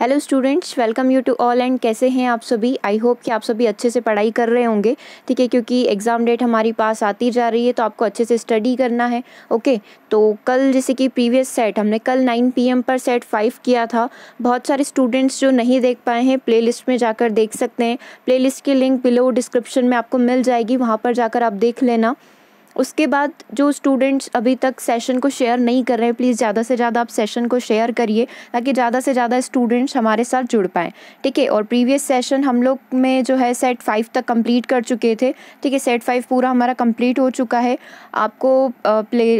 Hello students welcome you to all and कैसे हैं आप सभी आई होप कि आप सभी अच्छे से पढ़ाई कर रहे होंगे ठीक है क्योंकि एग्ज़ाम डेट हमारी पास आती जा रही है तो आपको अच्छे से स्टडी करना है ओके तो कल जैसे कि प्रीवियस सेट हमने कल 9 पीएम पर सेट फाइव किया था बहुत सारे स्टूडेंट्स जो नहीं देख पाए हैं प्ले में जाकर देख सकते हैं प्ले की लिंक बिलो डिस्क्रिप्शन में आपको मिल जाएगी वहाँ पर जाकर आप देख लेना उसके बाद जो स्टूडेंट्स अभी तक सेशन को शेयर नहीं कर रहे हैं प्लीज़ ज़्यादा से ज़्यादा आप सेशन को शेयर करिए ताकि ज़्यादा से ज़्यादा स्टूडेंट्स हमारे साथ जुड़ पाएँ ठीक है और प्रीवियस सेशन हम लोग में जो है सेट फाइव तक कंप्लीट कर चुके थे ठीक है सेट फाइव पूरा हमारा कंप्लीट हो चुका है आपको प्ले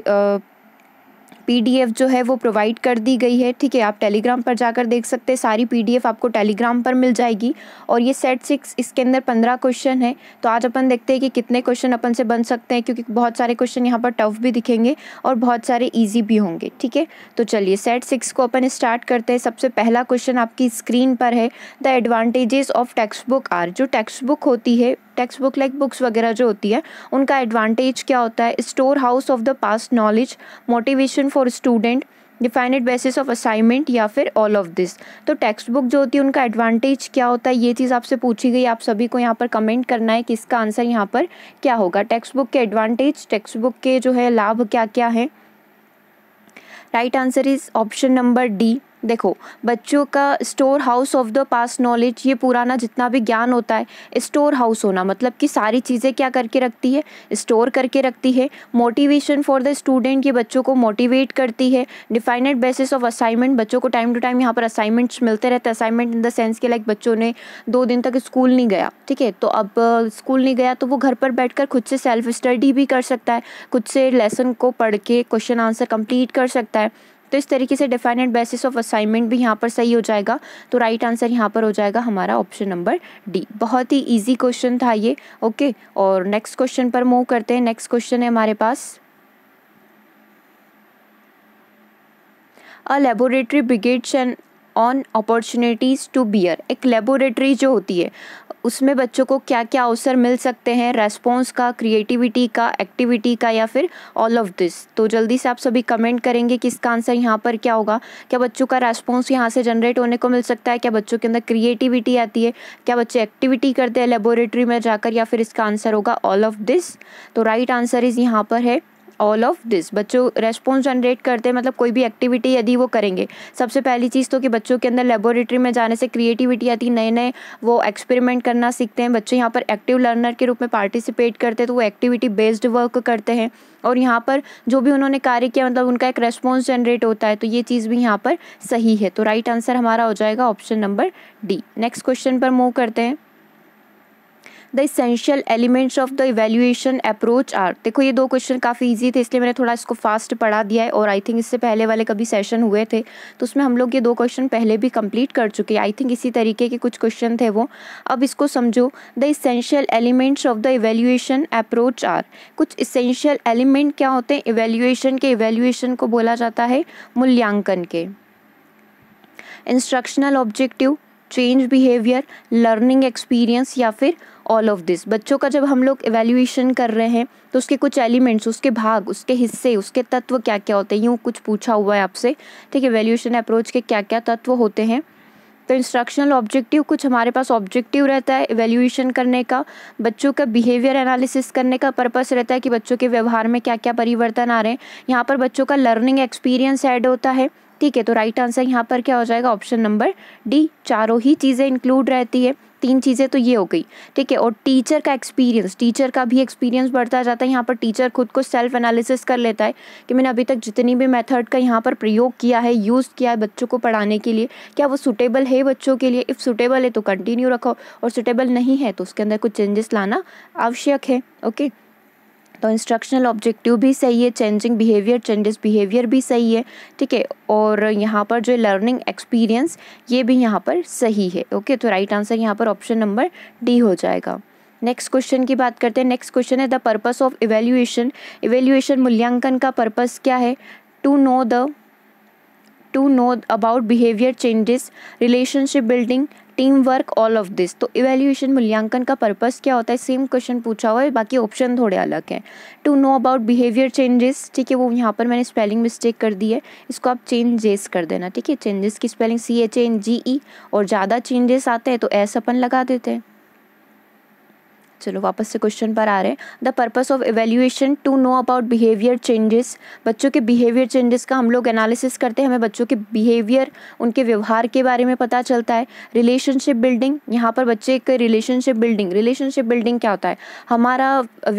पीडीएफ जो है वो प्रोवाइड कर दी गई है ठीक है आप टेलीग्राम पर जाकर देख सकते हैं सारी पीडीएफ आपको टेलीग्राम पर मिल जाएगी और ये सेट सिक्स इसके अंदर पंद्रह क्वेश्चन है तो आज अपन देखते हैं कि कितने क्वेश्चन अपन से बन सकते हैं क्योंकि बहुत सारे क्वेश्चन यहाँ पर टफ भी दिखेंगे और बहुत सारे ईजी भी होंगे ठीक है तो चलिए सेट सिक्स को अपन स्टार्ट करते हैं सबसे पहला क्वेश्चन आपकी स्क्रीन पर है the advantages of text book are जो टेक्स्ट बुक होती है टेक्स्ट बुक लाइक बुक्स वगैरह तो जो होती है उनका एडवांटेज क्या होता है store house of the past knowledge motivation for student defined basis of assignment या फिर ऑल ऑफ दिस तो टेक्स्ट बुक जो होती है उनका एडवांटेज क्या होता है ये चीज़ आपसे पूछी गई आप सभी को यहाँ पर कमेंट करना है कि इसका आंसर यहाँ पर क्या होगा टेक्स्ट बुक के एडवांटेज टेक्स्ट बुक के जो है लाभ क्या क्या है right answer is option number D देखो बच्चों का store house of the past knowledge ये पुराना जितना भी ज्ञान होता है स्टोर हाउस होना मतलब कि सारी चीज़ें क्या करके रखती है स्टोर करके रखती है मोटिवेशन फॉर द स्टूडेंट ये बच्चों को मोटिवेट करती है डिफाइनेट बेसिस ऑफ असाइनमेंट बच्चों को टाइम टू टाइम यहाँ पर असाइनमेंट्स मिलते रहते हैं असाइनमेंट इन द सेंस के लाइक बच्चों ने दो दिन तक स्कूल नहीं गया ठीक है तो अब स्कूल नहीं गया तो वो घर पर बैठ कर खुद से सेल्फ स्टडी भी कर सकता है खुद से लेसन को पढ़ के क्वेश्चन आंसर कंप्लीट कर सकता है तो इस तरीके से डेफाइनेट बेसिस ऑफ असाइनमेंट भी यहाँ पर सही हो जाएगा तो राइट आंसर यहाँ पर हो जाएगा हमारा ऑप्शन नंबर डी बहुत ही ईजी क्वेश्चन था ये ओके और नेक्स्ट क्वेश्चन पर मूव करते हैं नेक्स्ट क्वेश्चन है हमारे पास laboratory brigade brigade on opportunities to bear एक लेबोरेटरी जो होती है उसमें बच्चों को क्या क्या अवसर मिल सकते हैं रेस्पॉन्स का क्रिएटिविटी का एक्टिविटी का या फिर ऑल ऑफ दिस तो जल्दी से आप सभी कमेंट करेंगे कि इसका आंसर यहाँ पर क्या होगा क्या बच्चों का रेस्पॉन्स यहाँ से जनरेट होने को मिल सकता है क्या बच्चों के अंदर क्रिएटिविटी आती है क्या बच्चे एक्टिविटी करते हैं लेबोरेटरी में जाकर या फिर इसका आंसर होगा ऑल ऑफ दिस तो राइट आंसर इज़ यहाँ पर है ऑल ऑफ दिस बच्चों रेस्पॉन्स जनरेट करते हैं मतलब कोई भी एक्टिविटी यदि वो करेंगे सबसे पहली चीज़ तो कि बच्चों के अंदर लेबोरेटरी में जाने से क्रिएटिविटी आती नए नए वो एक्सपेरिमेंट करना सीखते हैं बच्चे यहाँ पर एक्टिव लर्नर के रूप में पार्टिसिपेट करते हैं तो वो एक्टिविटी बेस्ड वर्क करते हैं और यहाँ पर जो भी उन्होंने कार्य किया मतलब उनका एक रेस्पॉन्स जनरेट होता है तो ये चीज़ भी यहाँ पर सही है तो राइट आंसर हमारा हो जाएगा option number D next question पर मूव करते हैं the essential elements of the evaluation approach are देखो ये दो क्वेश्चन काफ़ी ईजी थे इसलिए मैंने थोड़ा इसको फास्ट पढ़ा दिया है और आई थिंक इससे पहले वाले कभी सेशन हुए थे तो उसमें हम लोग ये दो क्वेश्चन पहले भी कंप्लीट कर चुके आई थिंक इसी तरीके के कुछ क्वेश्चन थे वो अब इसको समझो the essential elements of the evaluation approach are कुछ इसेंशियल एलिमेंट क्या होते हैं इवेल्यूएशन के इवेल्यूएशन को बोला जाता है मूल्यांकन के instructional objective change behaviour learning experience या फिर ऑल ऑफ दिस बच्चों का जब हम लोग एवेल्यूएशन कर रहे हैं तो उसके कुछ एलिमेंट्स उसके भाग उसके हिस्से उसके तत्व क्या क्या होते हैं यूँ कुछ पूछा हुआ है आपसे ठीक है एवेल्यूशन अप्रोच के क्या क्या तत्व होते हैं तो इंस्ट्रक्शनल ऑब्जेक्टिव कुछ हमारे पास ऑब्जेक्टिव रहता है एवेल्यूशन करने का बच्चों का बिहेवियर एनालिसिस करने का पर्पस रहता है कि बच्चों के व्यवहार में क्या क्या परिवर्तन आ रहे हैं यहाँ पर बच्चों का लर्निंग एक्सपीरियंस ऐड होता है ठीक है तो राइट आंसर यहाँ पर क्या हो जाएगा ऑप्शन नंबर डी चारों ही चीज़ें इंक्लूड रहती है तीन चीज़ें तो ये हो गई ठीक है और टीचर का एक्सपीरियंस टीचर का भी एक्सपीरियंस बढ़ता जाता है यहाँ पर टीचर खुद को सेल्फ एनालिसिस कर लेता है कि मैंने अभी तक जितनी भी मेथड का यहाँ पर प्रयोग किया है यूज़ किया है बच्चों को पढ़ाने के लिए क्या वो सुटेबल है बच्चों के लिए इफ़ सुटेबल है तो कंटिन्यू रखो और सुटेबल नहीं है तो उसके अंदर कुछ चेंजेस लाना आवश्यक है ओके okay? तो इंस्ट्रक्शनल ऑब्जेक्टिव भी सही है चेंजिंग बिहेवियर चेंजेस बिहेवियर भी सही है ठीक है और यहाँ पर जो लर्निंग एक्सपीरियंस ये भी यहाँ पर सही है ओके तो राइट आंसर यहाँ पर ऑप्शन नंबर डी हो जाएगा नेक्स्ट क्वेश्चन की बात करते हैं नेक्स्ट क्वेश्चन है the purpose of evaluation evaluation मूल्यांकन का पर्पस क्या है to know the to know about behaviour changes relationship building team work all of this तो इवेल्यूशन मूल्यांकन का पर्पस क्या होता है सेम क्वेश्चन पूछा हुआ है बाकी ऑप्शन थोड़े अलग हैं to know about behaviour changes ठीक है वो यहाँ पर मैंने स्पेलिंग मिस्टेक कर दी है इसको आप चेंजेस कर देना ठीक है चेंजेस की spelling C H N G E और ज़्यादा चेंजेस आते हैं तो एस अपन लगा देते हैं चलो वापस से क्वेश्चन पर आ रहे हैं the purpose of evaluation to know about behaviour changes बच्चों के बिहेवियर चेंजेस का हम लोग एनालिसिस करते हैं हमें बच्चों के बिहेवियर उनके व्यवहार के बारे में पता चलता है रिलेशनशिप बिल्डिंग यहाँ पर बच्चे एक रिलेशनशिप बिल्डिंग रिलेशनशिप बिल्डिंग क्या होता है हमारा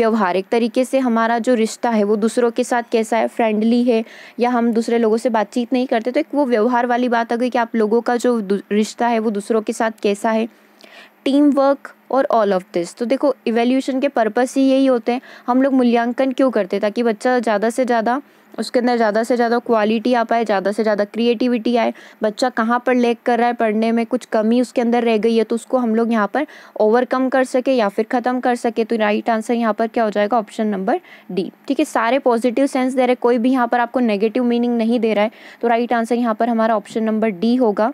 व्यवहार एक तरीके से हमारा जो रिश्ता है वो दूसरों के साथ कैसा है फ्रेंडली है या हम दूसरे लोगों से बातचीत नहीं करते तो एक वो व्यवहार वाली बात आ गई कि आप लोगों का जो रिश्ता है वो दूसरों के साथ कैसा है टीम वर्क और ऑल ऑफ दिस तो देखो इवेल्यूशन के पर्पस ही यही होते हैं हम लोग मूल्यांकन क्यों करते हैं ताकि बच्चा ज़्यादा से ज़्यादा उसके अंदर ज़्यादा से ज़्यादा क्वालिटी आ पाए ज़्यादा से ज़्यादा क्रिएटिविटी आए बच्चा कहाँ पर लेक कर रहा है पढ़ने में कुछ कमी उसके अंदर रह गई है तो उसको हम लोग यहाँ पर ओवरकम कर सके या फिर ख़त्म कर सके तो राइट आंसर यहाँ पर क्या हो जाएगा ऑप्शन नंबर डी ठीक है सारे पॉजिटिव सेंस दे रहे कोई भी यहाँ पर आपको नेगेटिव मीनिंग नहीं दे रहा है तो राइट आंसर यहाँ पर हमारा ऑप्शन नंबर डी होगा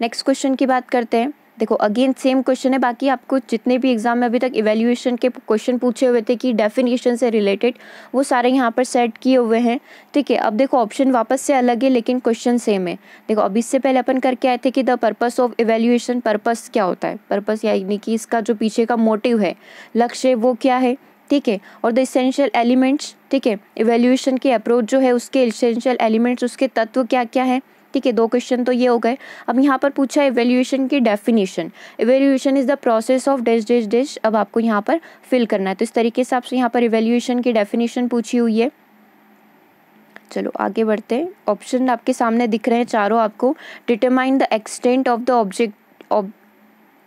नेक्स्ट क्वेश्चन की बात करते हैं देखो अगेन सेम क्वेश्चन है बाकी आपको जितने भी एग्जाम में अभी तक इवेल्यूएशन के क्वेश्चन पूछे हुए थे कि डेफिनेशन से रिलेटेड वो सारे यहाँ पर सेट किए हुए हैं ठीक है अब देखो ऑप्शन वापस से अलग है लेकिन क्वेश्चन सेम है देखो अब इससे पहले अपन करके आए थे कि the purpose of evaluation purpose क्या होता है पर्पस यानी कि इसका जो पीछे का मोटिव है लक्ष्य वो क्या है ठीक है और द इसेंशियल एलिमेंट्स ठीक है इवेल्यूएशन के अप्रोच जो है उसके इसेंशियल एलिमेंट्स उसके तत्व क्या क्या है ठीक है दो क्वेश्चन तो ये हो गए अब यहाँ पर पूछा है एवेल्यूशन की definition evaluation is the process of dash dash dash अब आपको यहाँ पर फिल करना है तो इस तरीके से आपसे यहाँ पर एवेल्यूशन की डेफिनेशन पूछी हुई है चलो आगे बढ़ते हैं ऑप्शन आपके सामने दिख रहे हैं चारों आपको determine the extent of the object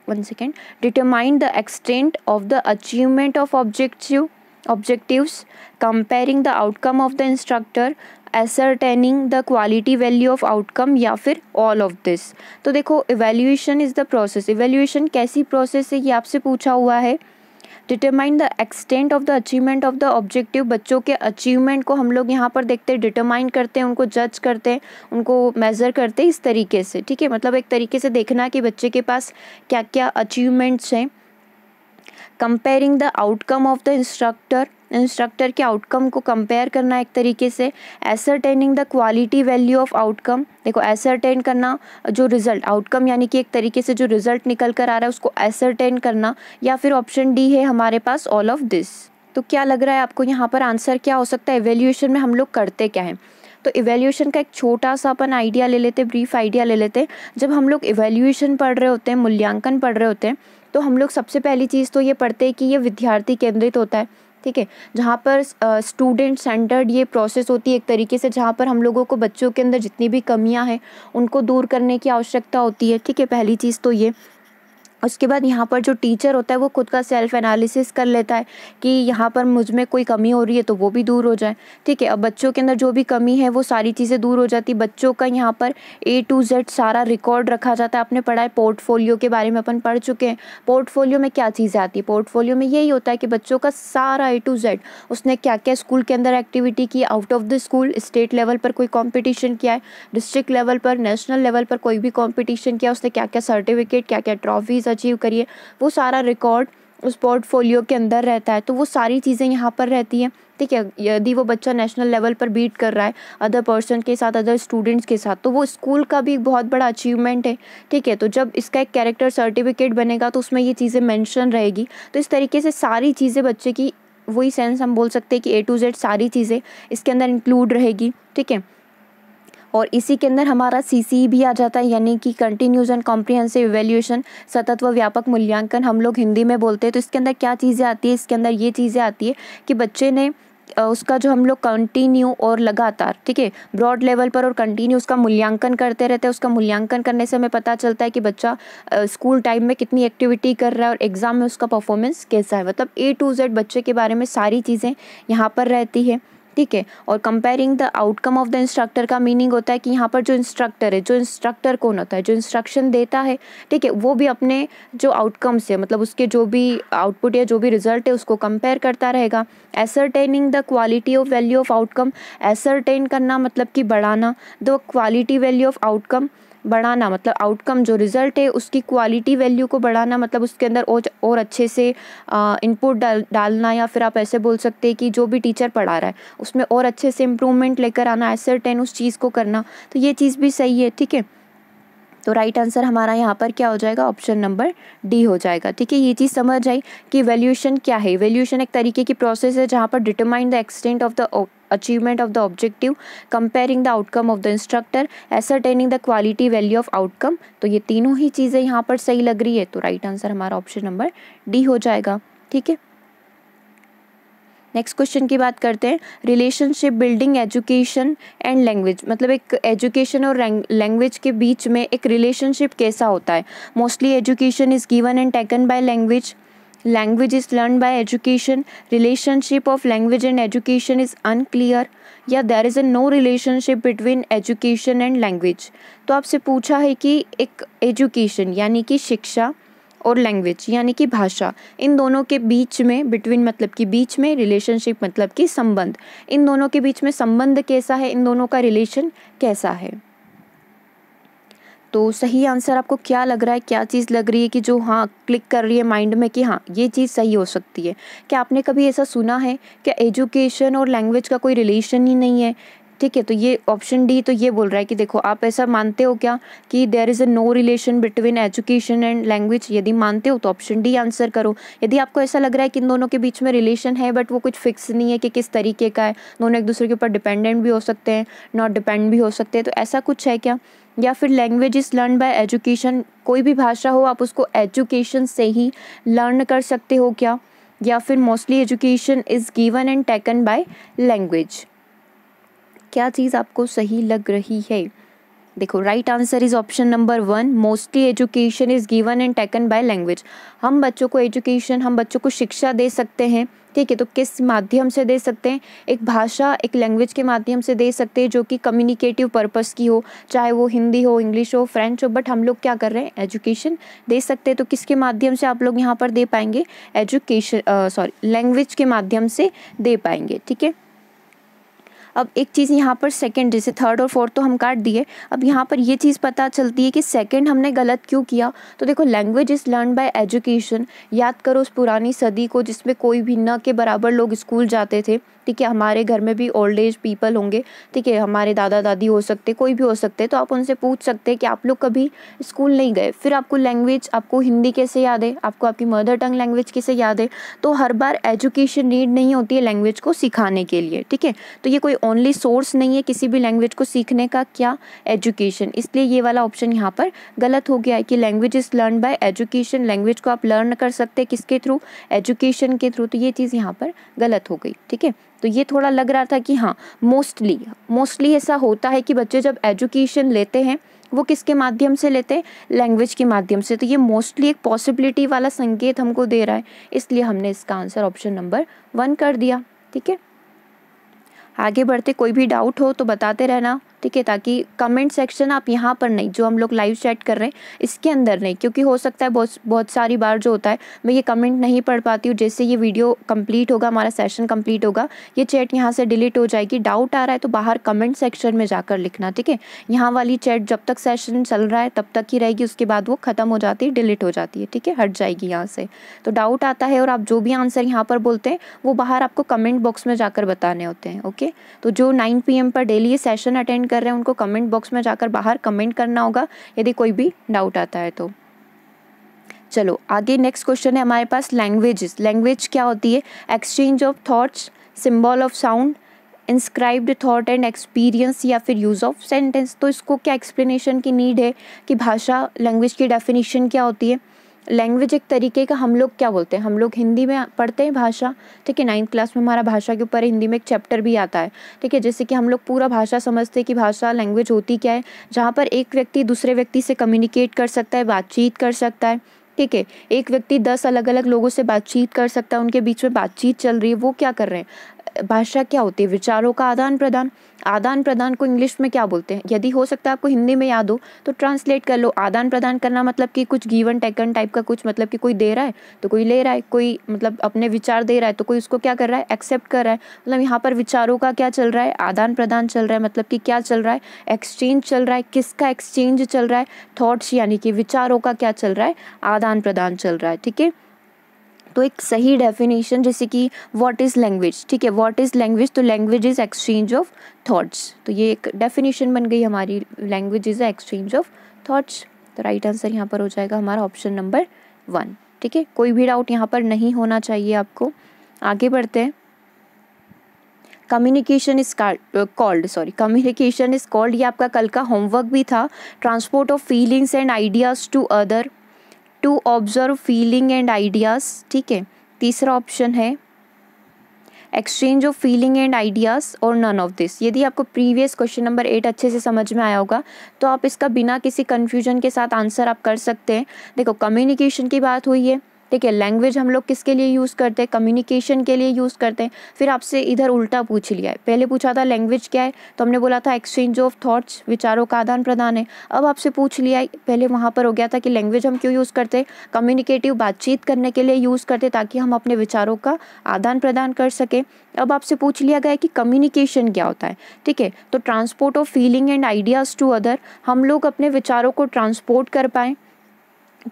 one second determine the extent of the achievement of objective objectives comparing the outcome of the instructor ascertaining the quality value of outcome या फिर ऑल ऑफ दिस तो देखो evaluation is the process evaluation कैसी process है ये आपसे पूछा हुआ है determine the extent of the achievement of the objective बच्चों के अचीवमेंट को हम लोग यहाँ पर देखते हैं डिटरमाइन करते हैं उनको जज करते हैं उनको मेज़र करते हैं इस तरीके से ठीक है मतलब एक तरीके से देखना कि बच्चे के पास क्या क्या अचीवमेंट्स हैं comparing the outcome of the instructor instructor के आउटकम को कंपेयर करना एक तरीके से ascertaining the quality value of outcome देखो एसरटेन करना जो रिज़ल्ट आउटकम यानी कि एक तरीके से जो रिज़ल्ट निकल कर आ रहा है उसको एसरटेन करना या फिर ऑप्शन डी है हमारे पास ऑल ऑफ दिस तो क्या लग रहा है आपको यहाँ पर आंसर क्या हो सकता है एवेल्यूशन में हम लोग करते क्या हैं तो इवेल्यूशन का एक छोटा सा अपन आइडिया ले लेते ब्रीफ आइडिया ले लेते जब हम लोग इवेल्यूशन पढ़ रहे होते हैं मूल्यांकन पढ़ रहे होते हैं तो हम लोग सबसे पहली चीज़ तो ये पढ़ते हैं कि ये विद्यार्थी केंद्रित होता है ठीक है जहाँ पर स्टूडेंट सेंटर्ड ये प्रोसेस होती है एक तरीके से जहाँ पर हम लोगों को बच्चों के अंदर जितनी भी कमियाँ हैं उनको दूर करने की आवश्यकता होती है ठीक है पहली चीज़ तो ये उसके बाद यहाँ पर जो टीचर होता है वो खुद का सेल्फ एनालिसिस कर लेता है कि यहाँ पर मुझ में कोई कमी हो रही है तो वो भी दूर हो जाए ठीक है अब बच्चों के अंदर जो भी कमी है वो सारी चीज़ें दूर हो जाती बच्चों का यहाँ पर ए टू जेड सारा रिकॉर्ड रखा जाता है आपने पढ़ा है पोर्टफोलियो के बारे में अपन पढ़ चुके हैं पोर्टफोलियो में क्या चीज़ें आती है पोर्टफोलियो में यही होता है कि बच्चों का सारा ए टू जेड उसने क्या क्या स्कूल के अंदर एक्टिविटी की out of the school state level पर कोई कॉम्पिटिशन किया है डिस्ट्रिक्ट लेवल पर नेशनल लेवल पर कोई भी कॉम्पिटिशन किया उसने क्या क्या सर्टिफिकेट क्या क्या ट्रॉफीज़ चीज़ अचीव करिए वो सारा रिकॉर्ड उस पोर्टफोलियो के अंदर रहता है तो वो सारी चीज़ें यहाँ पर रहती हैं ठीक है यदि वो बच्चा नेशनल लेवल पर बीट कर रहा है अदर पर्सन के साथ अदर स्टूडेंट्स के साथ तो वो स्कूल का भी एक बहुत बड़ा अचीवमेंट है ठीक है तो जब इसका एक कैरेक्टर सर्टिफिकेट बनेगा तो उसमें ये चीज़ें मैंशन रहेगी तो इस तरीके से सारी चीज़ें बच्चे की वही सेंस हम बोल सकते हैं कि ए टू जेड सारी चीज़ें इसके अंदर इंक्लूड रहेगी ठीक है और इसी के अंदर हमारा सी e भी आ जाता है यानी कि कंटिन्यूज एंड कॉम्प्रिहेंसिव इवेल्यूशन सतत व व्यापक मूल्यांकन हम लोग हिंदी में बोलते हैं तो इसके अंदर क्या चीज़ें आती है इसके अंदर ये चीज़ें आती है कि बच्चे ने उसका जो हम लोग कंटिन्यू और लगातार ठीक है ब्रॉड लेवल पर और कंटिन्यू उसका मूल्यांकन करते रहते हैं उसका मूल्यांकन करने से हमें पता चलता है कि बच्चा स्कूल टाइम में कितनी एक्टिविटी कर रहा है और एग्ज़ाम में उसका परफॉर्मेंस कैसा है मतलब ए टू जेड बच्चे के बारे में सारी चीज़ें यहाँ पर रहती है ठीक है और comparing the outcome of the instructor का मीनिंग होता है कि यहाँ पर जो इंस्ट्रक्टर है जो इंस्ट्रक्टर कौन होता है जो इंस्ट्रक्शन देता है ठीक है वो भी अपने जो आउटकम्स है मतलब उसके जो भी आउटपुट या जो भी रिजल्ट है उसको कंपेयर करता रहेगा ascertaining the quality of value of outcome ascertain करना मतलब कि बढ़ाना the quality value of outcome बढ़ाना मतलब आउटकम जो रिज़ल्ट है उसकी क्वालिटी वैल्यू को बढ़ाना मतलब उसके अंदर और और अच्छे से इनपुट डाल डालना या फिर आप ऐसे बोल सकते हैं कि जो भी टीचर पढ़ा रहा है उसमें और अच्छे से इम्प्रूवमेंट लेकर आना टेन उस चीज़ को करना तो ये चीज़ भी सही है ठीक है तो राइट आंसर हमारा यहाँ पर क्या हो जाएगा ऑप्शन नंबर डी हो जाएगा ठीक है ये चीज़ समझ आई कि वैल्यूशन क्या है वैल्यूशन एक तरीके की प्रोसेस है जहाँ पर determine the extent of the achievement of the objective comparing the outcome of the instructor ascertaining the quality value of outcome तो ये तीनों ही चीज़ें यहाँ पर सही लग रही है तो राइट आंसर हमारा ऑप्शन नंबर डी हो जाएगा ठीक है नेक्स्ट क्वेश्चन की बात करते हैं relationship building education and language मतलब एक एजुकेशन और लैंग्वेज के बीच में एक रिलेशनशिप कैसा होता है mostly education is given and taken by language language is learn by education relationship of language and education is unclear या there is a no relationship between education and language तो आपसे पूछा है कि एक एजुकेशन यानी कि शिक्षा और लैंग्वेज यानी कि भाषा इन दोनों के बीच में बिटवीन मतलब कि बीच में रिलेशनशिप मतलब कि संबंध इन दोनों के बीच में संबंध कैसा है इन दोनों का रिलेशन कैसा है तो सही आंसर आपको क्या लग रहा है क्या चीज़ लग रही है कि जो हाँ क्लिक कर रही है माइंड में कि हाँ ये चीज़ सही हो सकती है क्या आपने कभी ऐसा सुना है क्या एजुकेशन और लैंग्वेज का कोई रिलेशन ही नहीं है ठीक है तो ये ऑप्शन डी तो ये बोल रहा है कि देखो आप ऐसा मानते हो क्या कि there is a no relation between education and language यदि मानते हो तो ऑप्शन डी आंसर करो यदि आपको ऐसा लग रहा है कि इन दोनों के बीच में रिलेशन है बट वो कुछ फिक्स नहीं है कि किस तरीके का है दोनों एक दूसरे के ऊपर डिपेंडेंट भी हो सकते हैं नॉट डिपेंड भी हो सकते हैं तो ऐसा कुछ है क्या या फिर language is learn by education कोई भी भाषा हो आप उसको एजुकेशन से ही लर्न कर सकते हो क्या या फिर mostly education is given and taken by language क्या चीज़ आपको सही लग रही है देखो right answer is option number one mostly education is given and taken by language हम बच्चों को एजुकेशन हम बच्चों को शिक्षा दे सकते हैं ठीक है तो किस माध्यम से दे सकते हैं एक भाषा एक लैंग्वेज के माध्यम से दे सकते हैं जो कि कम्युनिकेटिव पर्पस की हो चाहे वो हिंदी हो इंग्लिश हो फ्रेंच हो बट हम लोग क्या कर रहे हैं एजुकेशन दे सकते हैं तो किसके माध्यम से आप लोग यहाँ पर दे पाएंगे एजुकेशन सॉरी लैंग्वेज के माध्यम से दे पाएंगे ठीक है अब एक चीज़ यहाँ पर सेकंड जैसे थर्ड और फोर्थ तो हम काट दिए अब यहाँ पर ये चीज़ पता चलती है कि सेकंड हमने गलत क्यों किया तो देखो language is learn by education याद करो उस पुरानी सदी को जिसमें कोई भी न के बराबर लोग स्कूल जाते थे ठीक है हमारे घर में भी ओल्ड एज पीपल होंगे ठीक है हमारे दादा दादी हो सकते कोई भी हो सकते तो आप उनसे पूछ सकते हैं कि आप लोग कभी स्कूल नहीं गए फिर आपको लैंग्वेज आपको हिंदी कैसे याद है आपको आपकी मदर टंग लैंग्वेज कैसे याद है तो हर बार एजुकेशन नीड नहीं होती है लैंग्वेज को सिखाने के लिए ठीक है तो ये कोई ओनली सोर्स नहीं है किसी भी लैंग्वेज को सीखने का क्या एजुकेशन इसलिए ये वाला ऑप्शन यहाँ पर गलत हो गया है कि language is learn by education language को आप लर्न कर सकते हैं किसके थ्रू एजुकेशन के थ्रू तो ये चीज़ यहाँ पर गलत हो गई ठीक है तो ये थोड़ा लग रहा था कि हाँ मोस्टली मोस्टली ऐसा होता है कि बच्चे जब एजुकेशन लेते हैं वो किसके माध्यम से लेते हैं लैंग्वेज के माध्यम से तो ये मोस्टली एक पॉसिबिलिटी वाला संकेत हमको दे रहा है इसलिए हमने इसका आंसर ऑप्शन नंबर वन कर दिया ठीक है आगे बढ़ते कोई भी डाउट हो तो बताते रहना ठीक है ताकि कमेंट सेक्शन आप यहाँ पर नहीं जो हम लोग लाइव चैट कर रहे हैं इसके अंदर नहीं क्योंकि हो सकता है बहुत बहुत सारी बार जो होता है मैं ये कमेंट नहीं पढ़ पाती हूँ जैसे ये वीडियो कंप्लीट होगा हमारा सेशन कंप्लीट होगा ये चैट यहाँ से डिलीट हो जाएगी डाउट आ रहा है तो बाहर कमेंट सेक्शन में जाकर लिखना ठीक है यहाँ वाली चैट जब तक सेशन चल रहा है तब तक ही रहेगी उसके बाद वो ख़त्म हो जाती है डिलीट हो जाती है ठीक है हट जाएगी यहाँ से तो डाउट आता है और आप जो भी आंसर यहाँ पर बोलते हैं वो बाहर आपको कमेंट बॉक्स में जाकर बताने होते हैं ओके तो जो नाइन पी पर डेली ये सेशन अटेंड कर रहे हैं उनको कमेंट बॉक्स में जाकर बाहर कमेंट करना होगा यदि कोई भी डाउट आता है तो चलो आगे नेक्स्ट क्वेश्चन है हमारे पास लैंग्वेजेस लैंग्वेज क्या होती है exchange of thoughts symbol of sound inscribed thought and experience या फिर यूज़ ऑफ सेंटेंस तो इसको क्या एक्सप्लेनेशन की नीड है कि भाषा लैंग्वेज की डेफिनेशन क्या होती है लैंग्वेज एक तरीके का हम लोग क्या बोलते हैं हम लोग हिंदी में पढ़ते हैं भाषा ठीक है नाइन्थ क्लास में हमारा भाषा के ऊपर हिंदी में एक चैप्टर भी आता है ठीक है जैसे कि हम लोग पूरा भाषा समझते हैं कि भाषा लैंग्वेज होती क्या है जहाँ पर एक व्यक्ति दूसरे व्यक्ति से कम्युनिकेट कर सकता है बातचीत कर सकता है ठीक है एक व्यक्ति दस अलग अलग लोगों से बातचीत कर सकता है उनके बीच में बातचीत चल रही है वो क्या कर रहे हैं भाषा क्या होती है विचारों का आदान प्रदान आदान प्रदान को इंग्लिश में क्या बोलते हैं यदि हो सकता है आपको हिंदी में याद हो तो ट्रांसलेट कर लो आदान प्रदान करना मतलब कि कुछ गीवन टेकन टाइप का कुछ मतलब कि कोई दे रहा है तो कोई ले रहा है कोई मतलब अपने विचार दे रहा है तो कोई उसको क्या कर रहा है एक्सेप्ट कर रहा है मतलब यहाँ पर विचारों का क्या चल रहा है आदान प्रदान चल रहा है मतलब कि क्या चल रहा है एक्सचेंज चल रहा है किसका एक्सचेंज चल रहा है थॉट्स यानी कि विचारों का क्या चल रहा है आदान प्रदान चल रहा है ठीक है तो एक सही डेफिनेशन जैसे कि व्हाट इज़ लैंग्वेज ठीक है व्हाट इज़ लैंग्वेज तो language is exchange of thoughts तो ये एक डेफिनेशन बन गई हमारी language is exchange of thoughts तो राइट आंसर यहाँ पर हो जाएगा हमारा ऑप्शन नंबर वन ठीक है कोई भी डाउट यहाँ पर नहीं होना चाहिए आपको आगे बढ़ते हैं communication is called sorry communication is called ये आपका कल का होमवर्क भी था transport of feelings and ideas to other to observe feeling and ideas ठीक है तीसरा ऑप्शन है exchange of feeling and ideas और नन ऑफ दिस यदि आपको प्रीवियस क्वेश्चन नंबर एट अच्छे से समझ में आया होगा तो आप इसका बिना किसी कन्फ्यूजन के साथ आंसर आप कर सकते हैं देखो कम्युनिकेशन की बात हुई है ठीक है लैंग्वेज हम लोग किसके लिए यूज़ करते हैं कम्युनिकेशन के लिए यूज़ करते हैं फिर आपसे इधर उल्टा पूछ लिया है पहले पूछा था लैंग्वेज क्या है तो हमने बोला था एक्सचेंज ऑफ थॉट्स विचारों का आदान प्रदान है अब आपसे पूछ लिया है पहले वहाँ पर हो गया था कि लैंग्वेज हम क्यों यूज़ करते हैं कम्युनिकेटिव बातचीत करने के लिए यूज़ करते ताकि हम अपने विचारों का आदान प्रदान कर सकें अब आपसे पूछ लिया गया कि कम्युनिकेशन क्या होता है ठीक है तो transport of feeling and ideas to other हम लोग अपने विचारों को ट्रांसपोर्ट कर पाएँ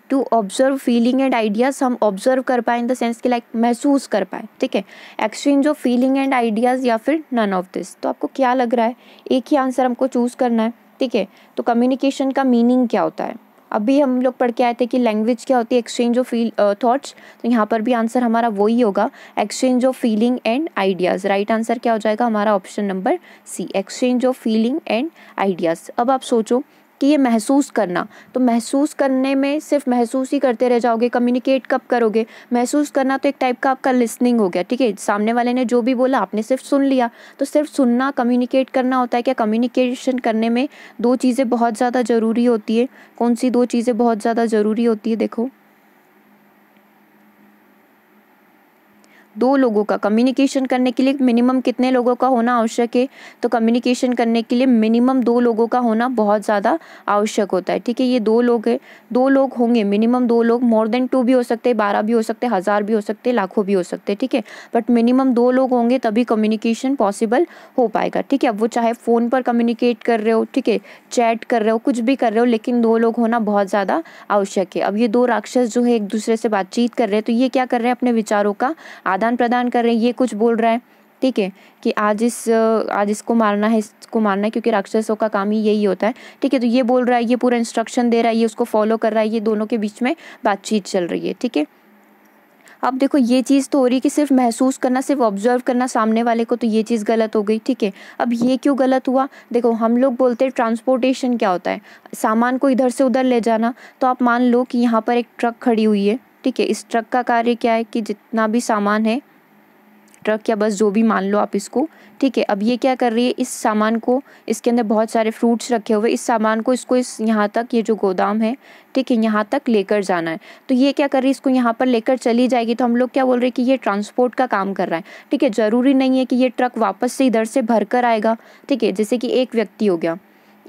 to observe feeling and ideas हम ऑब्जर्व कर पाए इन द सेंस कि लाइक महसूस कर पाए ठीक है exchange of feeling and ideas या फिर नन ऑफ दिस तो आपको क्या लग रहा है एक ही आंसर हमको चूज़ करना है ठीक है तो कम्युनिकेशन का मीनिंग क्या होता है अभी हम लोग पढ़ के आए थे कि लैंग्वेज क्या होती है एक्सचेंज ऑफ फील थॉट्स तो यहाँ पर भी आंसर हमारा वही होगा exchange of feeling and ideas right answer क्या हो जाएगा हमारा option number C exchange of feeling and ideas अब आप सोचो कि ये महसूस करना तो महसूस करने में सिर्फ महसूस ही करते रह जाओगे कम्युनिकेट कब करोगे महसूस करना तो एक टाइप का आपका लिसनिंग हो गया ठीक है सामने वाले ने जो भी बोला आपने सिर्फ सुन लिया तो सिर्फ सुनना कम्युनिकेट करना होता है क्या कम्युनिकेशन करने में दो चीज़ें बहुत ज़्यादा ज़रूरी होती है कौन सी दो चीज़ें बहुत ज़्यादा ज़रूरी होती है देखो दो लोगों का कम्युनिकेशन करने के लिए मिनिमम कितने लोगों का होना आवश्यक है तो कम्युनिकेशन करने के लिए मिनिमम दो लोगों का होना बहुत ज़्यादा आवश्यक होता है ठीक है ये दो लोग हैं दो लोग होंगे मिनिमम दो लोग मोर देन टू भी हो सकते हैं बारह भी हो सकते हैं हज़ार भी हो सकते हैं लाखों भी हो सकते हैं ठीक है बट मिनिमम दो लोग होंगे तभी कम्युनिकेशन पॉसिबल हो पाएगा ठीक है अब वो चाहे फ़ोन पर कम्युनिकेट कर रहे हो ठीक है चैट कर रहे हो कुछ भी कर रहे हो लेकिन दो लोग होना बहुत ज़्यादा आवश्यक है अब ये दो राक्षस जो है एक दूसरे से बातचीत कर रहे हैं तो ये क्या कर रहे हैं अपने विचारों का आधार आदान प्रदान कर रहे हैं ये कुछ बोल रहा है ठीक है कि आज इस आज इसको मारना है इसको मारना है क्योंकि राक्षसों का काम ही यही होता है ठीक है तो ये बोल रहा है ये पूरा इंस्ट्रक्शन दे रहा है ये उसको फॉलो कर रहा है ये दोनों के बीच में बातचीत चल रही है ठीक है अब देखो ये चीज़ तो हो रही है कि सिर्फ महसूस करना सिर्फ ऑब्जर्व करना सामने वाले को तो ये चीज़ गलत हो गई ठीक है अब ये क्यों गलत हुआ देखो हम लोग बोलते हैं ट्रांसपोर्टेशन क्या होता है सामान को इधर से उधर ले जाना तो आप मान लो कि यहाँ पर एक ट्रक खड़ी हुई है ठीक है इस ट्रक का कार्य क्या है कि जितना भी सामान है ट्रक या बस जो भी मान लो आप इसको ठीक है अब ये क्या कर रही है इस सामान को इसके अंदर बहुत सारे फ्रूट्स रखे हुए इस सामान को इसको इस यहाँ तक ये जो गोदाम है ठीक है यहाँ तक लेकर जाना है तो ये क्या कर रही है इसको यहाँ पर लेकर चली जाएगी तो हम लोग क्या बोल रहे हैं कि ये ट्रांसपोर्ट का काम कर रहा है ठीक है ज़रूरी नहीं है कि ये ट्रक वापस से इधर से भर कर आएगा ठीक है जैसे कि एक व्यक्ति हो गया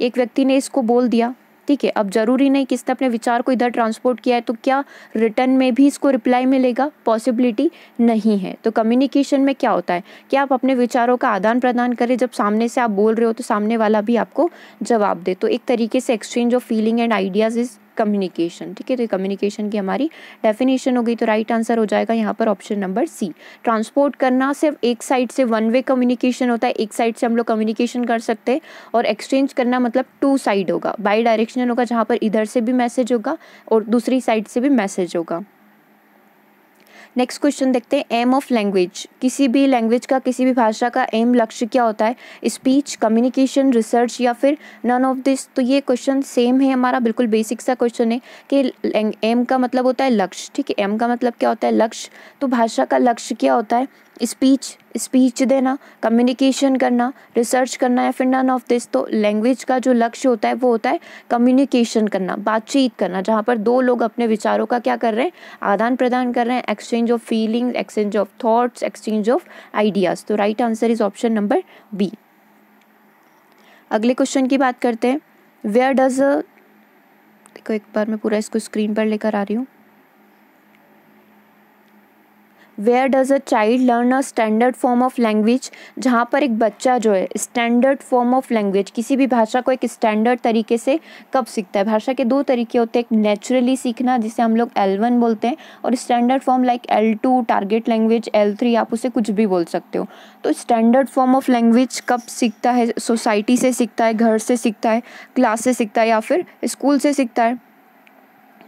एक व्यक्ति ने इसको बोल दिया ठीक है अब ज़रूरी नहीं किसने अपने विचार को इधर ट्रांसपोर्ट किया है तो क्या रिटर्न में भी इसको रिप्लाई मिलेगा पॉसिबिलिटी नहीं है तो कम्युनिकेशन में क्या होता है कि आप अपने विचारों का आदान प्रदान करें जब सामने से आप बोल रहे हो तो सामने वाला भी आपको जवाब दे तो एक तरीके से exchange of feeling and ideas is communication ठीक है तो कम्युनिकेशन की हमारी डेफिनेशन हो गई तो राइट आंसर हो जाएगा यहाँ पर ऑप्शन नंबर सी ट्रांसपोर्ट करना सिर्फ एक साइड से वन वे कम्युनिकेशन होता है एक साइड से हम लोग कम्युनिकेशन कर सकते हैं और एक्सचेंज करना मतलब टू साइड होगा बाई डायरेक्शनल होगा जहाँ पर इधर से भी मैसेज होगा और दूसरी साइड से भी मैसेज होगा नेक्स्ट क्वेश्चन देखते हैं एम ऑफ लैंग्वेज किसी भी लैंग्वेज का किसी भी भाषा का एम लक्ष्य क्या होता है स्पीच कम्युनिकेशन रिसर्च या फिर नन ऑफ दिस तो ये क्वेश्चन सेम है हमारा बिल्कुल बेसिक सा क्वेश्चन है कि एम का मतलब होता है लक्ष्य ठीक है एम का मतलब क्या होता है लक्ष्य तो भाषा का लक्ष्य क्या होता है स्पीच स्पीच देना कम्युनिकेशन करना रिसर्च करना या फिर नन ऑफ दिस तो लैंग्वेज का जो लक्ष्य होता है वो होता है कम्युनिकेशन करना बातचीत करना जहाँ पर दो लोग अपने विचारों का क्या कर रहे हैं आदान प्रदान कर रहे हैं exchange of feeling exchange of thoughts exchange of ideas तो right answer is option number B अगले क्वेश्चन की बात करते हैं वेयर डज देखो एक बार मैं पूरा इसको स्क्रीन पर लेकर आ रही हूँ where does a child learn a standard form of language जहाँ पर एक बच्चा जो है स्टैंडर्ड फॉर्म ऑफ लैंग्वेज किसी भी भाषा को एक स्टैंडर्ड तरीके से कब सीखता है भाषा के दो तरीके होते हैं एक नेचुरली सीखना जिसे हम लोग एल वन बोलते हैं और standard form like L two target language L three आप उसे कुछ भी बोल सकते हो तो स्टैंडर्ड फॉर्म ऑफ लैंग्वेज कब सीखता है सोसाइटी से सीखता है घर से सीखता है क्लास से सीखता है या फिर स्कूल से सीखता है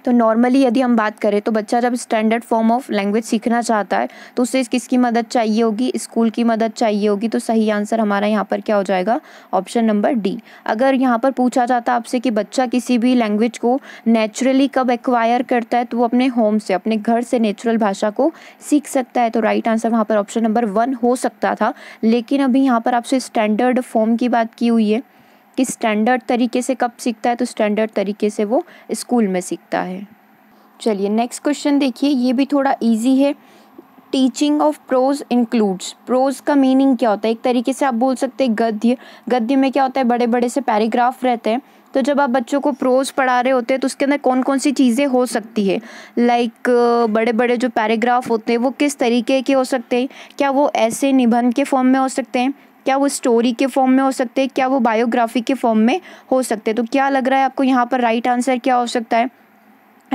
तो नॉर्मली यदि हम बात करें तो बच्चा जब स्टैंडर्ड फॉर्म ऑफ लैंग्वेज सीखना चाहता है तो उसे किसकी मदद चाहिए होगी स्कूल की मदद चाहिए होगी तो सही आंसर हमारा यहाँ पर क्या हो जाएगा ऑप्शन नंबर डी अगर यहाँ पर पूछा जाता आपसे कि बच्चा किसी भी लैंग्वेज को नेचुरली कब एक्वायर करता है तो वो अपने होम से अपने घर से नेचुरल भाषा को सीख सकता है तो राइट आंसर वहाँ पर ऑप्शन नंबर वन हो सकता था लेकिन अभी यहाँ पर आपसे स्टैंडर्ड फॉर्म की बात की हुई है कि स्टैंडर्ड तरीके से कब सीखता है तो स्टैंडर्ड तरीके से वो स्कूल में सीखता है चलिए नेक्स्ट क्वेश्चन देखिए ये भी थोड़ा ईजी है teaching of prose includes prose का मीनिंग क्या होता है एक तरीके से आप बोल सकते हैं गद्य गद्य में क्या होता है बड़े बड़े से पैराग्राफ रहते हैं तो जब आप बच्चों को प्रोज पढ़ा रहे होते हैं तो उसके अंदर कौन कौन सी चीज़ें हो सकती है लाइक बड़े बड़े जो पैराग्राफ होते हैं वो किस तरीके के हो सकते हैं क्या वो ऐसे निबंध के फॉर्म में हो सकते हैं क्या वो स्टोरी के फॉर्म में हो सकते हैं क्या वो बायोग्राफी के फॉर्म में हो सकते हैं तो क्या लग रहा है आपको यहाँ पर राइट आंसर क्या हो सकता है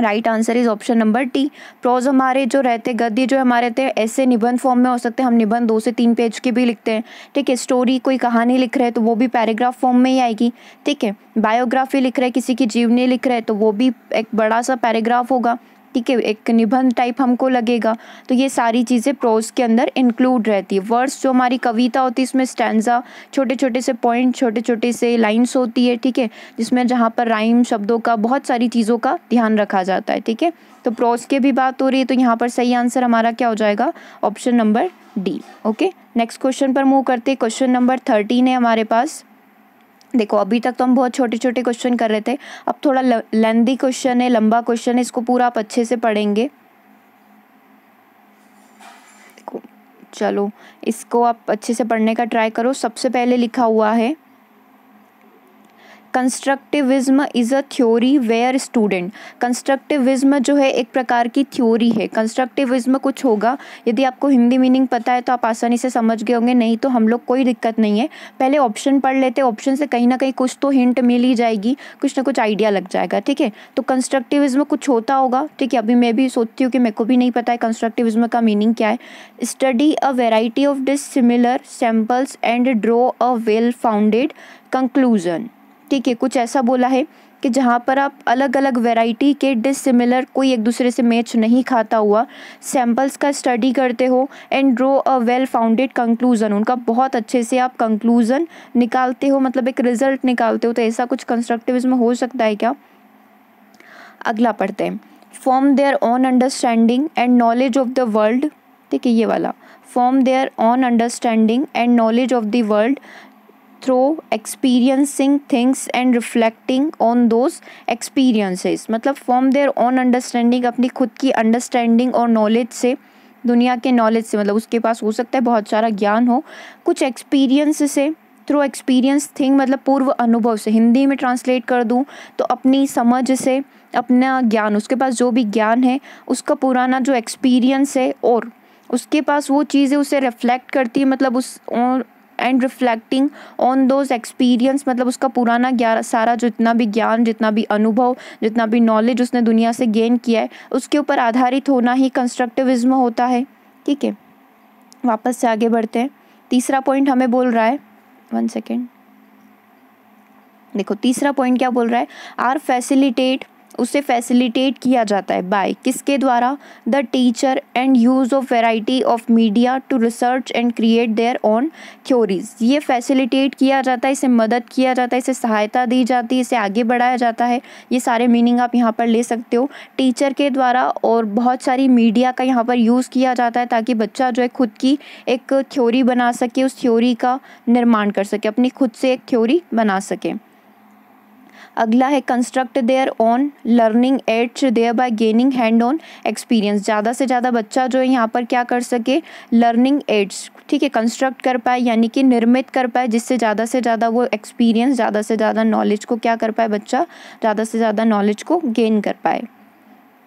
right answer is option number T prose हमारे जो रहते गद्य जो हमारे रहते हैं ऐसे निबंध फॉर्म में हो सकते हैं हम निबंध दो से तीन पेज के भी लिखते हैं ठीक है स्टोरी कोई कहानी लिख रहे हैं तो वो भी पैराग्राफ फॉर्म में ही आएगी ठीक है बायोग्राफी लिख रहे हैं किसी की जीवनी लिख रहे हैं तो वो भी एक बड़ा सा पैराग्राफ होगा ठीक है एक निबंध टाइप हमको लगेगा तो ये सारी चीज़ें प्रोज के अंदर इंक्लूड रहती है वर्ड्स जो हमारी कविता होती है इसमें स्टैंडा छोटे छोटे से पॉइंट छोटे छोटे से लाइन्स होती है ठीक है जिसमें जहाँ पर राइम शब्दों का बहुत सारी चीज़ों का ध्यान रखा जाता है ठीक है तो प्रोज के भी बात हो रही है तो यहाँ पर सही आंसर हमारा क्या हो जाएगा option number D okay next question पर मूव करते क्वेश्चन नंबर थर्टीन है हमारे पास देखो अभी तक तो हम बहुत छोटे छोटे क्वेश्चन कर रहे थे अब थोड़ा लेंदी क्वेश्चन है लंबा क्वेश्चन है इसको पूरा आप अच्छे से पढ़ेंगे देखो चलो इसको आप अच्छे से पढ़ने का ट्राई करो सबसे पहले लिखा हुआ है constructivism is a theory where student constructivism जो है एक प्रकार की थ्योरी है कंस्ट्रक्टिविज्म कुछ होगा यदि आपको हिंदी मीनिंग पता है तो आप आसानी से समझ गए होंगे नहीं तो हम लोग कोई दिक्कत नहीं है पहले ऑप्शन पढ़ लेते ऑप्शन से कहीं ना कहीं कुछ तो हिंट मिल ही जाएगी कुछ ना कुछ आइडिया लग जाएगा ठीक है तो कंस्ट्रक्टिविज्म कुछ होता होगा ठीक है अभी मैं भी सोचती हूँ कि मेरे को भी नहीं पता है कंस्ट्रक्टिविज्म का मीनिंग क्या है study a variety of dissimilar samples and draw a well founded conclusion variety के कुछ ऐसा बोला है कि जहाँ पर आप अलग अलग वैरायटी के डिसिमिलर कोई एक दूसरे से मैच नहीं खाता हुआ सैम्पल्स का स्टडी करते हो and draw a well founded conclusion उनका बहुत अच्छे से आप कंक्लूज़न निकालते हो मतलब एक रिज़ल्ट निकालते हो तो ऐसा कुछ कंस्ट्रक्टिविज्म हो सकता है क्या अगला पढ़ते हैं form their own understanding and knowledge of the world ठीक है ये वाला form their own understanding and knowledge of the world through experiencing things and reflecting on those experiences मतलब फ्रॉम देयर ओन अंडरस्टैंडिंग अपनी खुद की अंडरस्टैंडिंग और knowledge से दुनिया के नॉलेज से मतलब उसके पास हो सकता है बहुत सारा ज्ञान हो कुछ एक्सपीरियंस से थ्रू एक्सपीरियंस थिंग मतलब पूर्व अनुभव से हिंदी में ट्रांसलेट कर दूँ तो अपनी समझ से अपना ज्ञान उसके पास जो भी ज्ञान है उसका पुराना जो एक्सपीरियंस है और उसके पास वो चीज़ें उसे रिफ्लेक्ट करती है मतलब उस and reflecting on those experience मतलब उसका पुराना ज्ञान सारा जितना भी ज्ञान जितना भी अनुभव जितना भी नॉलेज उसने दुनिया से गेन किया है उसके ऊपर आधारित होना ही कंस्ट्रक्टिविज्म होता है ठीक है वापस से आगे बढ़ते हैं तीसरा पॉइंट हमें बोल रहा है वन सेकेंड देखो तीसरा पॉइंट क्या बोल रहा है आर फैसिलिटेट उसे फैसिलिटेट किया जाता है बाय किसके द्वारा the teacher and use of variety of media to research and create their own theories ये फैसिलिटेट किया जाता है इसे मदद किया जाता है इसे सहायता दी जाती है इसे आगे बढ़ाया जाता है ये सारे मीनिंग आप यहाँ पर ले सकते हो टीचर के द्वारा और बहुत सारी मीडिया का यहाँ पर यूज़ किया जाता है ताकि बच्चा जो है खुद की एक थ्योरी बना सके उस थ्योरी का निर्माण कर सके अपनी खुद से एक थ्योरी बना सके अगला है construct their own learning aids thereby gaining hand on experience ज़्यादा से ज़्यादा बच्चा जो है यहाँ पर क्या कर सके लर्निंग एड्स ठीक है कंस्ट्रक्ट कर पाए यानी कि निर्मित कर पाए जिससे ज़्यादा से ज़्यादा वो एक्सपीरियंस ज़्यादा से ज़्यादा नॉलेज को क्या कर पाए बच्चा ज़्यादा से ज़्यादा नॉलेज को गेन कर पाए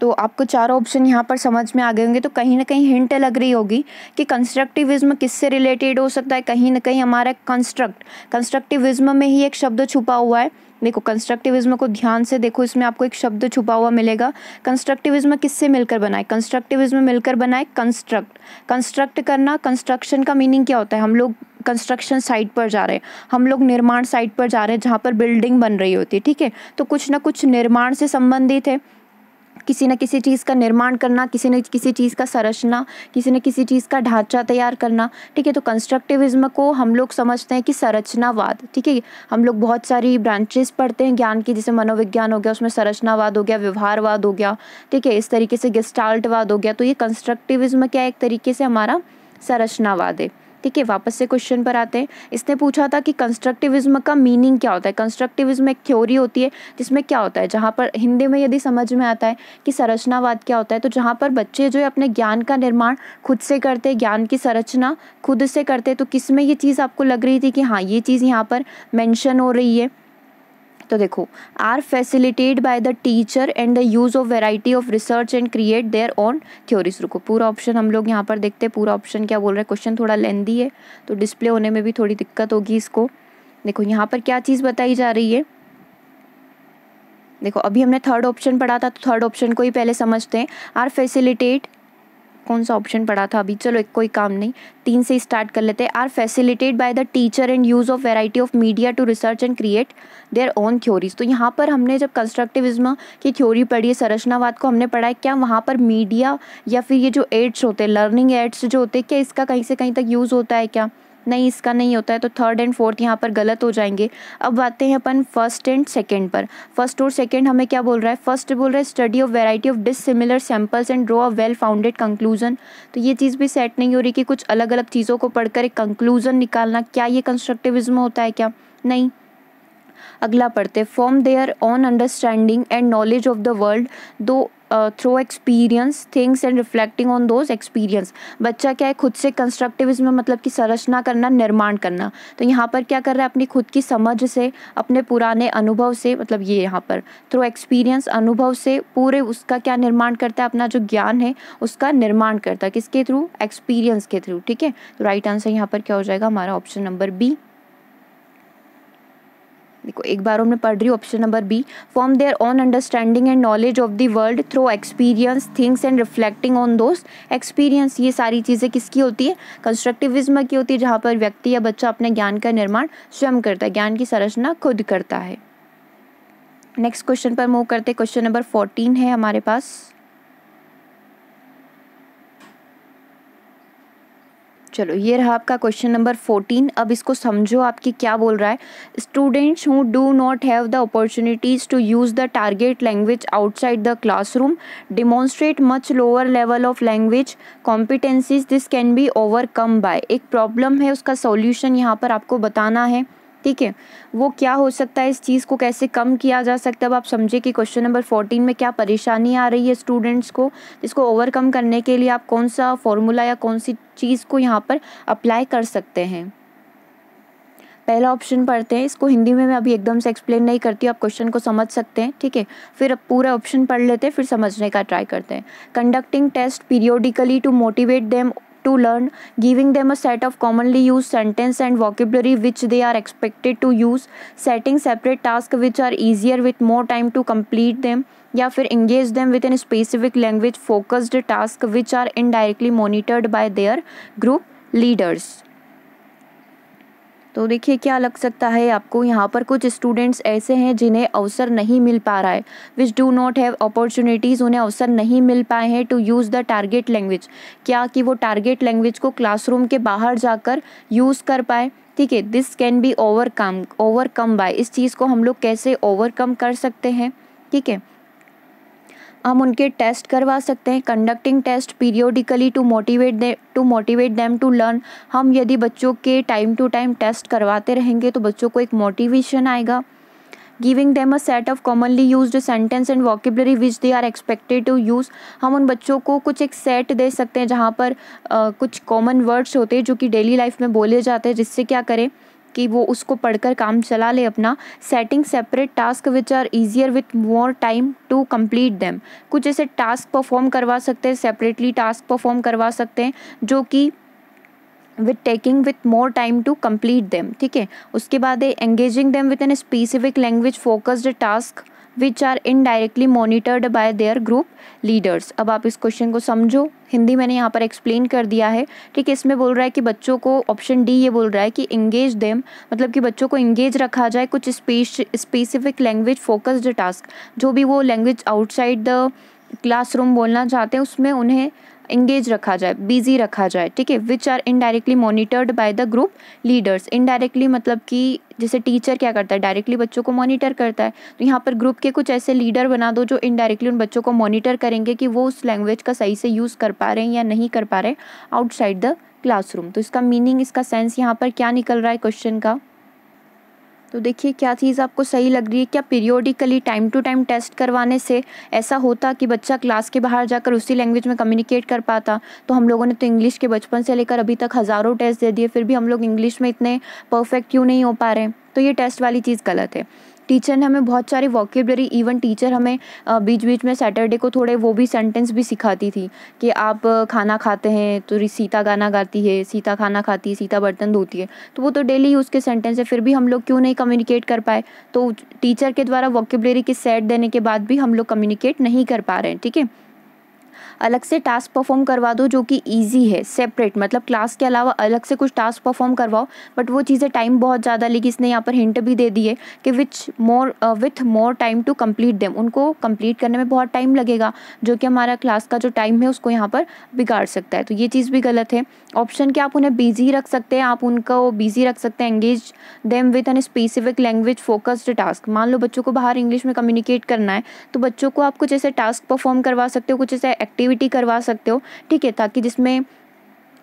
तो आपको चारों ऑप्शन यहाँ पर समझ में आ गए होंगे तो कहीं ना कहीं हिंट लग रही होगी कि कंस्ट्रक्टिविज्म किससे रिलेटेड हो सकता है कहीं ना कहीं हमारा कंस्ट्रक्ट कंस्ट्रक्टिविज्म में ही एक शब्द छुपा हुआ है देखो कंस्ट्रक्टिविज्म को ध्यान से देखो इसमें आपको एक शब्द छुपा हुआ मिलेगा कंस्ट्रक्टिविज्म किससे मिलकर बनाए कंस्ट्रक्टिविज्म मिलकर बनाए कंस्ट्रक्ट कंस्ट्रक्ट करना कंस्ट्रक्शन का मीनिंग क्या होता है हम लोग कंस्ट्रक्शन साइट पर जा रहे हैं हम लोग निर्माण साइट पर जा रहे हैं जहाँ पर बिल्डिंग बन रही होती है ठीक है तो कुछ ना कुछ निर्माण से संबंधित है किसी न किसी चीज़ का निर्माण करना किसी न किसी चीज़ का संरचना किसी न किसी चीज़ का ढांचा तैयार करना ठीक है तो कंस्ट्रक्टिविज़्म को हम लोग समझते हैं कि संरचनावाद ठीक है हम लोग बहुत सारी ब्रांचेस पढ़ते हैं ज्ञान की जैसे मनोविज्ञान हो गया उसमें संरचनावाद हो गया व्यवहारवाद हो गया ठीक है इस तरीके से गिस्टाल्टवाद हो गया तो ये कंस्ट्रक्टिविज़्म क्या एक तरीके से हमारा संरचनावाद है ठीक है वापस से क्वेश्चन पर आते हैं इसने पूछा था कि कंस्ट्रक्टिविज्म का मीनिंग क्या होता है कंस्ट्रक्टिविज्म एक थ्योरी होती है जिसमें क्या होता है जहाँ पर हिंदी में यदि समझ में आता है कि संरचनावाद क्या होता है तो जहाँ पर बच्चे जो है अपने ज्ञान का निर्माण खुद से करते ज्ञान की संरचना खुद से करते तो किस में ये चीज़ आपको लग रही थी कि हाँ ये चीज़ यहाँ पर मैंशन हो रही है तो देखो are facilitated by the teacher and the use of variety of research and create their own theories रुको पूरा ऑप्शन हम लोग यहाँ पर देखते हैं पूरा ऑप्शन क्या बोल रहे हैं क्वेश्चन थोड़ा लेंदी है तो डिस्प्ले होने में भी थोड़ी दिक्कत होगी इसको देखो यहाँ पर क्या चीज़ बताई जा रही है देखो अभी हमने थर्ड ऑप्शन पढ़ा था तो थर्ड ऑप्शन को ही पहले समझते हैं आर फैसिलिटेट कौन सा ऑप्शन पढ़ा था अभी चलो एक कोई काम नहीं तीन से स्टार्ट कर लेते हैं are facilitated by the teacher and use of variety of media to research and create their own theories तो यहाँ पर हमने जब कंस्ट्रक्टिविज्म की थ्योरी पढ़ी है संरचनावाद को हमने पढ़ा है क्या वहाँ पर मीडिया या फिर ये जो एड्स होते हैं लर्निंग एड्स जो होते हैं क्या इसका कहीं से कहीं तक यूज़ होता है क्या नहीं इसका नहीं होता है तो थर्ड एंड फोर्थ यहाँ पर गलत हो जाएंगे अब आते हैं अपन फर्स्ट एंड सेकेंड पर फर्स्ट और सेकेंड हमें क्या बोल रहा है फर्स्ट बोल रहा है study of variety of dissimilar samples and draw a well founded conclusion तो ये चीज़ भी सेट नहीं हो रही कि कुछ अलग अलग चीज़ों को पढ़कर एक कंक्लूजन निकालना क्या ये कंस्ट्रक्टिविज्म होता है क्या नहीं अगला पढ़ते form their own understanding and knowledge of the world दो through experience things and reflecting on those experience बच्चा क्या है खुद से कंस्ट्रक्टिविज्म मतलब कि संरचना करना निर्माण करना तो यहाँ पर क्या कर रहा है अपनी खुद की समझ से अपने पुराने अनुभव से मतलब ये यहाँ पर थ्रो एक्सपीरियंस अनुभव से पूरे उसका क्या निर्माण करता है अपना जो ज्ञान है उसका निर्माण करता है किसके थ्रू एक्सपीरियंस के थ्रू ठीक है तो राइट आंसर यहाँ पर क्या हो जाएगा हमारा ऑप्शन नंबर बी देखो एक बार हमने पढ़ रही हूँ option number B form their own understanding and knowledge of the world through experience things and reflecting on दोस्त एक्सपीरियंस ये सारी चीज़ें किसकी होती है कंस्ट्रक्टिविज्म की होती है जहाँ पर व्यक्ति या बच्चा अपने ज्ञान का निर्माण स्वयं करता है ज्ञान की संरचना खुद करता है नेक्स्ट क्वेश्चन पर मूव करते क्वेश्चन नंबर फोर्टीन है हमारे पास चलो ये रहा आपका क्वेश्चन नंबर फोर्टीन अब इसको समझो आपके क्या बोल रहा है students who do not have the opportunities to use the target language outside the classroom demonstrate much lower level of language competencies this can be overcome by एक प्रॉब्लम है उसका सॉल्यूशन यहाँ पर आपको बताना है ठीक है वो क्या हो सकता है इस चीज़ को कैसे कम किया जा सकता है अब आप समझे कि क्वेश्चन नंबर फोर्टीन में क्या परेशानी आ रही है स्टूडेंट्स को इसको ओवरकम करने के लिए आप कौन सा फॉर्मूला या कौन सी चीज़ को यहाँ पर अप्लाई कर सकते हैं पहला ऑप्शन पढ़ते हैं इसको हिंदी में मैं अभी एकदम से एक्सप्लेन नहीं करती आप क्वेश्चन को समझ सकते हैं ठीक है फिर अब पूरा ऑप्शन पढ़ लेते हैं फिर समझने का ट्राई करते हैं conducting test periodically to motivate them to learn, giving them a set of commonly used sentence and vocabulary which they are expected to use, setting separate tasks which are easier with more time to complete them, या फिर engage them with specific specific language focused task which are indirectly by by their group leaders तो देखिए क्या लग सकता है आपको यहाँ पर कुछ स्टूडेंट्स ऐसे हैं जिन्हें अवसर नहीं मिल पा रहा है which do not have opportunities उन्हें अवसर नहीं मिल पाए हैं to use the target language क्या कि वो टारगेट लैंग्वेज को क्लासरूम के बाहर जाकर यूज़ कर पाए ठीक है this can be overcome overcome by इस चीज़ को हम लोग कैसे ओवरकम कर सकते हैं ठीक है हम उनके टेस्ट करवा सकते हैं conducting test periodically to motivate they to motivate them to learn हम यदि बच्चों के टाइम टू टाइम टेस्ट करवाते रहेंगे तो बच्चों को एक मोटिवेशन आएगा giving them a set of commonly use sentence and vocabulary which they are expected to use हम उन बच्चों को कुछ एक सेट दे सकते हैं जहाँ पर आ, कुछ कॉमन वर्ड्स होते हैं जो कि डेली लाइफ में बोले जाते हैं जिससे क्या करें कि वो उसको पढ़कर काम चला ले अपना setting separate task which are easier with more time to complete them कुछ ऐसे टास्क परफॉर्म करवा सकते हैं सेपरेटली टास्क परफॉर्म करवा सकते हैं जो कि with taking with more time to complete them ठीक है उसके बाद है engaging them with an specific language focused task which are indirectly monitored by their group leaders अब आप इस क्वेश्चन को समझो हिंदी मैंने यहाँ पर एक्सप्लेन कर दिया है ठीक है इसमें बोल रहा है कि बच्चों को ऑप्शन डी ये बोल रहा है कि इंगेज देम मतलब कि बच्चों को इंगेज रखा जाए कुछ स्पेसिफिक लैंग्वेज फोकस्ड टास्क जो भी वो लैंग्वेज आउटसाइड द क्लासरूम बोलना चाहते हैं उसमें उन्हें इंगेज रखा जाए बिजी रखा जाए ठीक है which are indirectly monitored by the group leaders indirectly मतलब कि जैसे टीचर क्या करता है डायरेक्टली बच्चों को मॉनिटर करता है तो यहाँ पर ग्रुप के कुछ ऐसे लीडर बना दो जो इनडायरेक्टली उन बच्चों को मॉनिटर करेंगे कि वो उस लैंग्वेज का सही से यूज़ कर पा रहे हैं या नहीं कर पा रहे आउटसाइड द क्लासरूम तो इसका मीनिंग इसका सेंस यहाँ पर क्या निकल रहा है क्वेश्चन का तो देखिए क्या चीज़ आपको सही लग रही है क्या periodically time to time test करवाने से ऐसा होता कि बच्चा क्लास के बाहर जाकर उसी लैंग्वेज में कम्युनिकेट कर पाता तो हम लोगों ने तो इंग्लिश के बचपन से लेकर अभी तक हज़ारों टेस्ट दे दिए फिर भी हम लोग इंग्लिश में इतने परफेक्ट क्यों नहीं हो पा रहे तो ये टेस्ट वाली चीज़ गलत है टीचर ने हमें बहुत सारे वॉकेबलरी इवन टीचर हमें बीच बीच में सैटरडे को थोड़े वो भी सेंटेंस भी सिखाती थी कि आप खाना खाते हैं तो सीता गाना गाती है सीता खाना खाती है सीता बर्तन धोती है तो वो तो डेली यूज़ के सेंटेंस है फिर भी हम लोग क्यों नहीं कम्युनिकेट कर पाए तो टीचर के द्वारा वॉकेबलरी की सेट देने के बाद भी हम लोग कम्युनिकेट नहीं कर पा रहे हैं ठीक है अलग से टास्क परफॉर्म करवा दो जो कि ईजी है सेपरेट मतलब क्लास के अलावा अलग से कुछ टास्क परफॉर्म करवाओ बट वो चीज़ें टाइम बहुत ज़्यादा लेगी इसने यहाँ पर हिंट भी दे दिए कि which more with more time to complete them उनको कम्प्लीट करने में बहुत टाइम लगेगा जो कि हमारा क्लास का जो टाइम है उसको यहाँ पर बिगाड़ सकता है तो ये चीज़ भी गलत है ऑप्शन क्या आप उन्हें बिजी रख सकते हैं आप उनको बिजी रख सकते हैं engage them with an specific language focused task मान लो बच्चों को बाहर इंग्लिश में कम्युनिकेट करना है तो बच्चों को आप कुछ ऐसे टास्क परफॉर्म करवा सकते हो कुछ ऐसे एक्टिव एक्टिविटी करवा सकते हो ठीक है ताकि जिसमें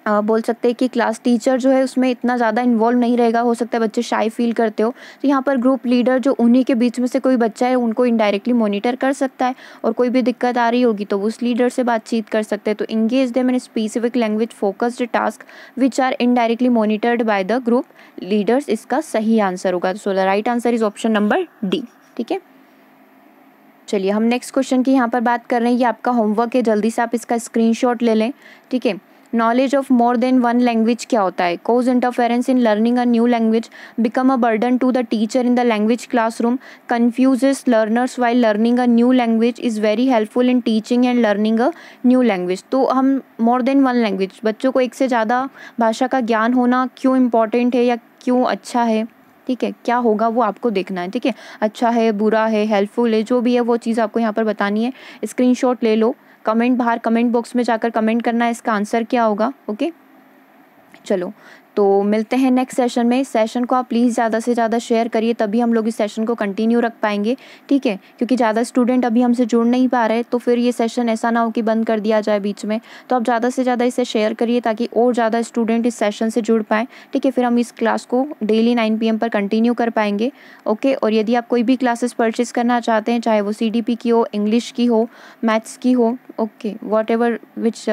आ, बोल सकते हैं कि क्लास टीचर जो है उसमें इतना ज़्यादा इन्वॉल्व नहीं रहेगा हो सकता है बच्चे शाई फील करते हो तो यहाँ पर ग्रुप लीडर जो उन्हीं के बीच में से कोई बच्चा है उनको इनडायरेक्टली मॉनिटर कर सकता है और कोई भी दिक्कत आ रही होगी तो उस लीडर से बातचीत कर सकते हैं तो engage they in specific language focused task which are indirectly monitored by the group leaders इसका सही आंसर होगा so the right answer is option number D ठीक है चलिए हम नेक्स्ट क्वेश्चन की यहाँ पर बात कर रहे हैं ये आपका होमवर्क है जल्दी से आप इसका स्क्रीनशॉट ले लें ठीक है knowledge of more than one language क्या होता है causes interference in learning a new language become a burden to the teacher in the language classroom confuses learners why learning a new language is very helpful in teaching and learning a new language तो हम मोर than one language बच्चों को एक से ज़्यादा भाषा का ज्ञान होना क्यों इम्पॉर्टेंट है या क्यों अच्छा है ठीक है क्या होगा वो आपको देखना है ठीक है अच्छा है बुरा है हेल्पफुल है जो भी है वो चीज़ आपको यहाँ पर बतानी है स्क्रीनशॉट ले लो कमेंट बाहर कमेंट बॉक्स में जाकर कमेंट करना है इसका आंसर क्या होगा ओके चलो तो मिलते हैं नेक्स्ट सेशन में सेशन को आप प्लीज़ ज़्यादा से ज़्यादा शेयर करिए तभी हम लोग इस सेशन को कंटिन्यू रख पाएंगे ठीक है क्योंकि ज़्यादा स्टूडेंट अभी हमसे जुड़ नहीं पा रहे तो फिर ये सेशन ऐसा ना हो कि बंद कर दिया जाए बीच में तो आप ज़्यादा से ज़्यादा इसे शेयर करिए ताकि और ज़्यादा स्टूडेंट इस सेशन से जुड़ पाएँ ठीक है फिर हम इस क्लास को डेली नाइन पी पर कंटिन्यू कर पाएंगे ओके और यदि आप कोई भी क्लासेस परचेज़ करना चाहते हैं चाहे वो सी की हो इंग्लिश की हो मैथ्स की हो okay whatever which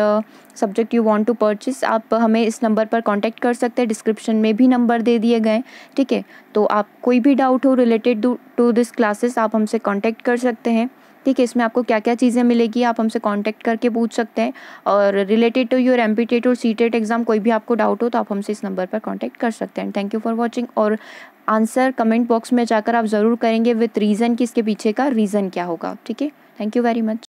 subject you want to purchase आप हमें इस नंबर पर कांटेक्ट कर सकते हैं डिस्क्रिप्शन में भी नंबर दे दिए गए ठीक है तो आप कोई भी डाउट हो रिलेटेड टू दिस क्लासेस आप हमसे कॉन्टैक्ट कर सकते हैं ठीक है इसमें आपको क्या क्या चीज़ें मिलेगी आप हमसे कॉन्टैक्ट करके पूछ सकते हैं और रिलेटेड टू योर एम और सी टेट एग्ज़ाम कोई भी आपको डाउट हो तो आप हमसे इस नंबर पर कॉन्टैक्ट कर सकते हैं थैंक यू फॉर वॉचिंग और आंसर कमेंट बॉक्स में जाकर आप ज़रूर करेंगे विथ रीज़न कि इसके पीछे का रीज़न क्या होगा ठीक है थैंक यू वेरी मच